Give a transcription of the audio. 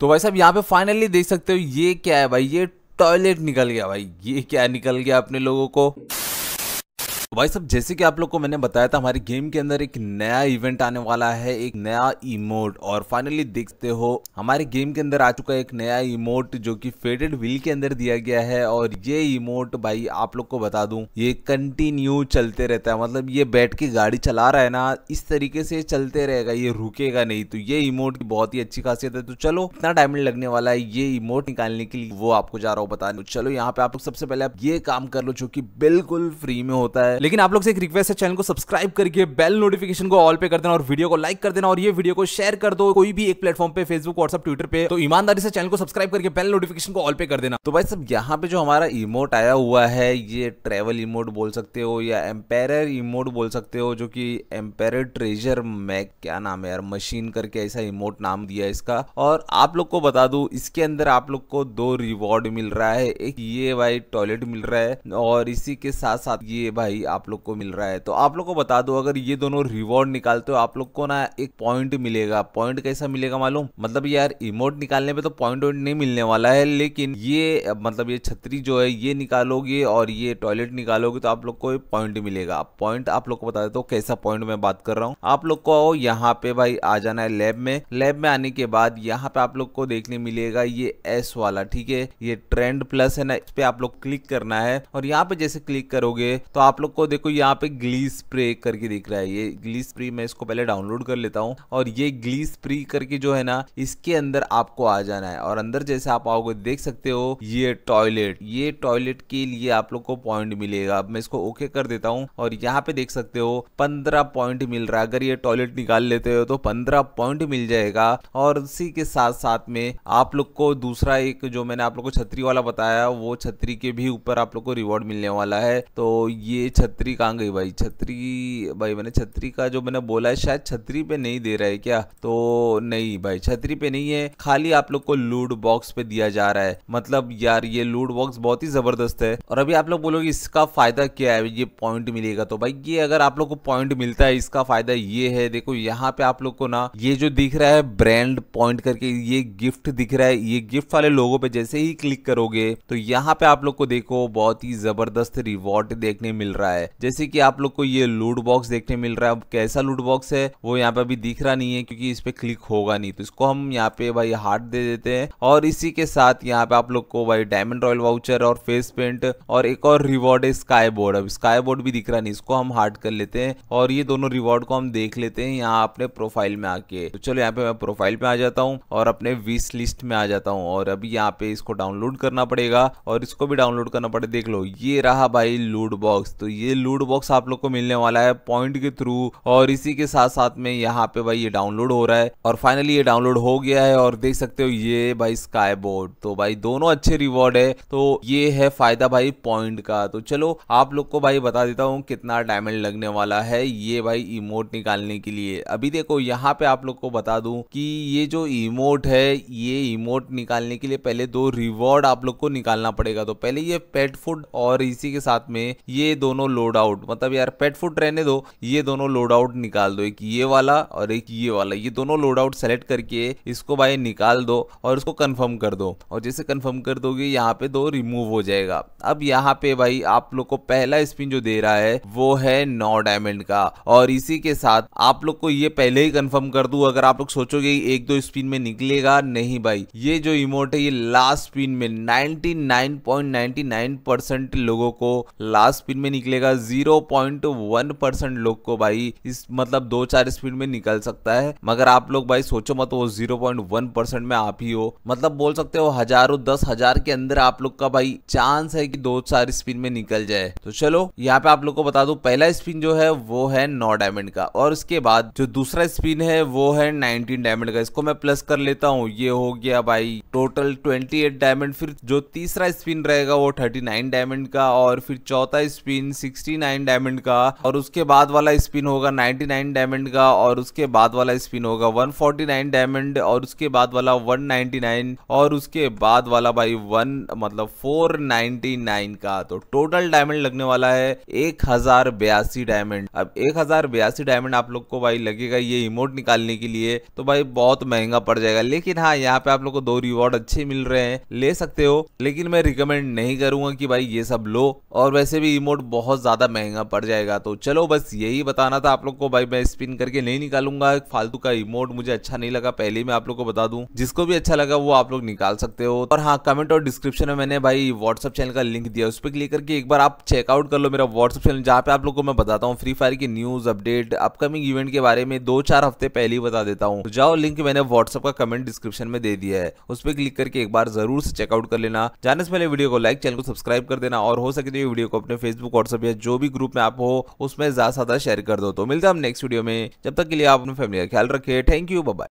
तो भाई साहब यहाँ पे फाइनली देख सकते हो ये क्या है भाई ये टॉयलेट निकल गया भाई ये क्या निकल गया अपने लोगों को तो भाई सब जैसे कि आप लोग को मैंने बताया था हमारी गेम के अंदर एक नया इवेंट आने वाला है एक नया इमोट और फाइनली देखते हो हमारे गेम के अंदर आ चुका एक नया इमोट जो कि फेडेड व्हील के अंदर दिया गया है और ये इमोट भाई आप लोग को बता दूं ये कंटिन्यू चलते रहता है मतलब ये बैठ के गाड़ी चला रहा है ना इस तरीके से चलते रहेगा ये रुकेगा नहीं तो ये इमोट की बहुत ही अच्छी खासियत है तो चलो इतना डायमंड लगने वाला है ये इमोट निकालने के लिए वो आपको जा रहा हूँ बताने तो चलो यहाँ पे आप लोग सबसे पहले आप ये काम कर लो जो की बिल्कुल फ्री में होता है लेकिन आप लोग से एक रिक्वेस्ट है चैनल को सब्सक्राइब करके बेल नोटिफिकेशन को ऑल पे कर देना और वीडियो को लाइक कर देना और ये वीडियो को शेयर कर दो कोई भी एक प्लेटफॉर्म पे फेसबुक व्हाट्सअप ट्विटर पे तो ईमानदारी से चैनल को सब्सक्राइब करके बेल नोटिफिकेशन को ऑल पे कर देना तो भाई सब यहाँ पे जो हमारा इमोट आया हुआ है ये ट्रेवल इमोट बोल सकते हो या एम्पेर इमोट बोल सकते हो जो की एम्पेर ट्रेजर मैक क्या नाम है यार मशीन करके ऐसा इमोट नाम दिया इसका और आप लोग को बता दू इसके अंदर आप लोग को दो रिवॉर्ड मिल रहा है एक ये भाई टॉयलेट मिल रहा है और इसी के साथ साथ ये भाई आप लोग को मिल रहा है तो आप लोग को बता दो अगर ये दोनों रिवॉर्ड निकालते हो आप लोग को ना एक पॉइंट मिलेगा पॉइंट कैसा मिलेगा मालूम मतलब यार इमोट निकालने पे तो पॉइंट वॉइंट नहीं मिलने वाला है लेकिन ये मतलब ये छतरी जो है ये निकालोगे और ये टॉयलेट निकालोगे तो आप लोग को पॉइंट मिलेगा पॉइंट आप लोग को बता देता हूँ कैसा पॉइंट मैं बात कर रहा हूँ आप लोग को यहाँ पे भाई आ जाना है लैब में लैब में आने के बाद यहाँ पे आप लोग को देखने मिलेगा ये एस वाला ठीक है ये ट्रेंड प्लस है ना इस पे आप लोग क्लिक करना है और यहाँ पे जैसे क्लिक करोगे तो आप लोग को देखो यहाँ पे ग्ली स्प्रे करके दिख रहा है ये ग्ली स्प्रे मैं इसको पहले डाउनलोड कर लेता हूँ और ये ग्ली स्प्री करके जो है ना इसके अंदर आपको आ जाना है और अंदर जैसे आप आओगे देख सकते हो ये टॉयलेट ये टॉयलेट के लिए आप लोग को पॉइंट मिलेगा अब मैं इसको ओके कर देता हूँ और यहाँ पे देख सकते हो पंद्रह पॉइंट मिल रहा है अगर ये टॉयलेट निकाल लेते हो तो पंद्रह पॉइंट मिल जाएगा और उसी के साथ साथ में आप लोग को दूसरा एक जो मैंने आप लोग को छतरी वाला बताया वो छतरी के भी ऊपर आप लोग को रिवॉर्ड मिलने वाला है तो ये छतरी छतरी कहाँ गई भाई छतरी भाई मैंने छतरी का जो मैंने बोला है शायद छतरी पे नहीं दे रहा है क्या तो नहीं भाई छतरी पे नहीं है खाली आप लोग को लूड बॉक्स पे दिया जा रहा है मतलब यार ये लूड बॉक्स बहुत ही जबरदस्त है और अभी आप लोग बोलोगे इसका फायदा क्या है ये पॉइंट मिलेगा तो भाई ये अगर आप लोग को पॉइंट मिलता है इसका फायदा ये है देखो यहाँ पे आप लोग को ना ये जो दिख रहा है ब्रांड पॉइंट करके ये गिफ्ट दिख रहा है ये गिफ्ट वाले लोगों पे जैसे ही क्लिक करोगे तो यहाँ पे आप लोग को देखो बहुत ही जबरदस्त रिवॉर्ड देखने मिल रहा है है जैसे कि आप लोग को ये लूट बॉक्स देखने मिल रहा है अब कैसा लूट बॉक्स है वो यहाँ पे अभी दिख रहा नहीं है क्योंकि इस पे क्लिक होगा नहीं तो इसको हम यहाँ पे भाई हार्ट दे देते हैं और इसी के साथ यहाँ पे आप लोग को भाई डायमंड रॉयल वाउचर और फेस पेंट और एक और रिवॉर्ड है स्काई बोर्ड अब स्काई बोर्ड भी दिख रहा नहीं इसको हम हार्ट कर लेते हैं और ये दोनों रिवॉर्ड को हम देख लेते हैं यहाँ अपने प्रोफाइल में आके तो चलो यहाँ पे मैं प्रोफाइल पे आ जाता हूँ और अपने विश लिस्ट में आ जाता हूँ और अभी यहाँ पे इसको डाउनलोड करना पड़ेगा और इसको भी डाउनलोड करना पड़ेगा देख लो ये रहा भाई लूट बॉक्स तो ये ये लूट बॉक्स आप लोग को मिलने वाला है पॉइंट के थ्रू और इसी के साथ साथ में यहाँ पे भाई ये डाउनलोड हो रहा है और फाइनली ये डाउनलोड हो गया है और देख सकते हो ये भाई स्काई बोर्ड तो भाई दोनों अच्छे रिवॉर्ड है तो ये है फायदा भाई पॉइंट का तो चलो आप लोग को भाई बता देता हूँ कितना डायमंड लगने वाला है ये भाई इमोट निकालने के लिए अभी देखो यहाँ पे आप लोग को बता दू की ये जो इमोट है ये इमोट निकालने के लिए पहले दो रिवॉर्ड आप लोग को निकालना पड़ेगा तो पहले ये पेट फूड और इसी के साथ में ये दोनों लोड आउट मतलब यार पेट फूड रहने दो ये दोनों लोड आउट निकाल दो एक ये वाला और एक ये वाला ये दोनों लोड आउट सेलेक्ट करके इसको भाई निकाल दो और इसको कन्फर्म कर दो और जैसे कन्फर्म कर दोगे यहाँ पे दो रिमूव हो जाएगा अब यहाँ पे भाई आप लोग को पहला स्पिन जो दे रहा है वो है नौ डायमंड का और इसी के साथ आप लोग को ये पहले ही कन्फर्म कर दू अगर आप लोग सोचोगे एक दो स्पिन में निकलेगा नहीं भाई ये जो इमोट है ये लास्ट स्पिन में 99.99 परसेंट लोगों को लास्ट स्पिन में निकलेगा जाएगा जीरो पॉइंट वन परसेंट लोग को भाई इस मतलब दो चार स्पीड में निकल सकता है मगर आप लोग भाई सोचो मत वो जीरो पॉइंट वन परसेंट में आप ही हो मतलब बोल सकते हो हजारों दस हजार के अंदर आप लोग का भाई चांस है कि दो चार स्पिन में निकल जाए तो चलो यहाँ पे आप लोग को बता दू पहला स्पिन जो है वो है नौ डायमंड का और उसके बाद जो दूसरा स्पिन है वो है नाइनटीन डायमंड का इसको मैं प्लस कर लेता हूँ ये हो गया भाई टोटल ट्वेंटी डायमंड फिर जो तीसरा स्पिन रहेगा वो थर्टी नाइन डायमंड का और फिर चौथा स्पिन सिक्स 69 डायमंड का और उसके बाद वाला स्पिन होगा 99 डायमंड का और उसके बाद वाला स्पिन होगा 149 डायमंड और उसके बाद वाला 199 और उसके बाद वाला भाई वन मतलब 499 का तो टोटल डायमंड लगने वाला है एक हजार बयासी डायमंड अब एक हजार बयासी डायमंड आप लोग को भाई लगेगा ये इमोट निकालने के लिए तो भाई बहुत महंगा पड़ जाएगा लेकिन हाँ यहाँ पे आप लोग को दो रिवॉर्ड अच्छे मिल रहे हैं ले सकते हो लेकिन मैं रिकमेंड नहीं करूंगा कि भाई ये सब लो और वैसे भी इमोट बहुत ज़्यादा महंगा पड़ जाएगा तो चलो बस यही बताना था आप लोग को भाई मैं स्पिन करके नहीं निकालूंगा फालतू का इमोट मुझे अच्छा नहीं लगा पहले मैं आप लोग को बता दूँ जिसको भी अच्छा लगा वो आप लोग निकाल सकते हो और हाँ कमेंट और डिस्क्रिप्शन में मैंने भाई व्हाट्सअप चैनल का लिंक दिया उस पर क्लिक करके एक बार आप चेकआउट कर लो मेरा व्हाट्सअप चैनल जहाँ पे आप लोग को मैं बताता हूँ फ्री फायर की न्यूज अपडेट अपकमिंग इवेंट के बारे में दो चार हफ्ते पहले ही बता देता हूँ तो जाओ लिंक मैंने व्हाट्सअप का कमेंट डिस्क्रिप्शन में दे दिया है उस पर क्लिक करके एक बार जरूर से चेकआउट कर लेना जाने से पहले वीडियो को लाइक चैनल को सब्सक्राइब कर देना और हो सके तो ये वीडियो को अपने फेसबुक व्हाट्सअप या जो भी ग्रुप में आप हो उसमें ज़्यादा से ज़्यादा शेयर कर दो तो मिलते हैं हम नेक्स्ट वीडियो में जब तक के लिए आप अपनी फैमिली का ख्याल रखें थैंक यू बाय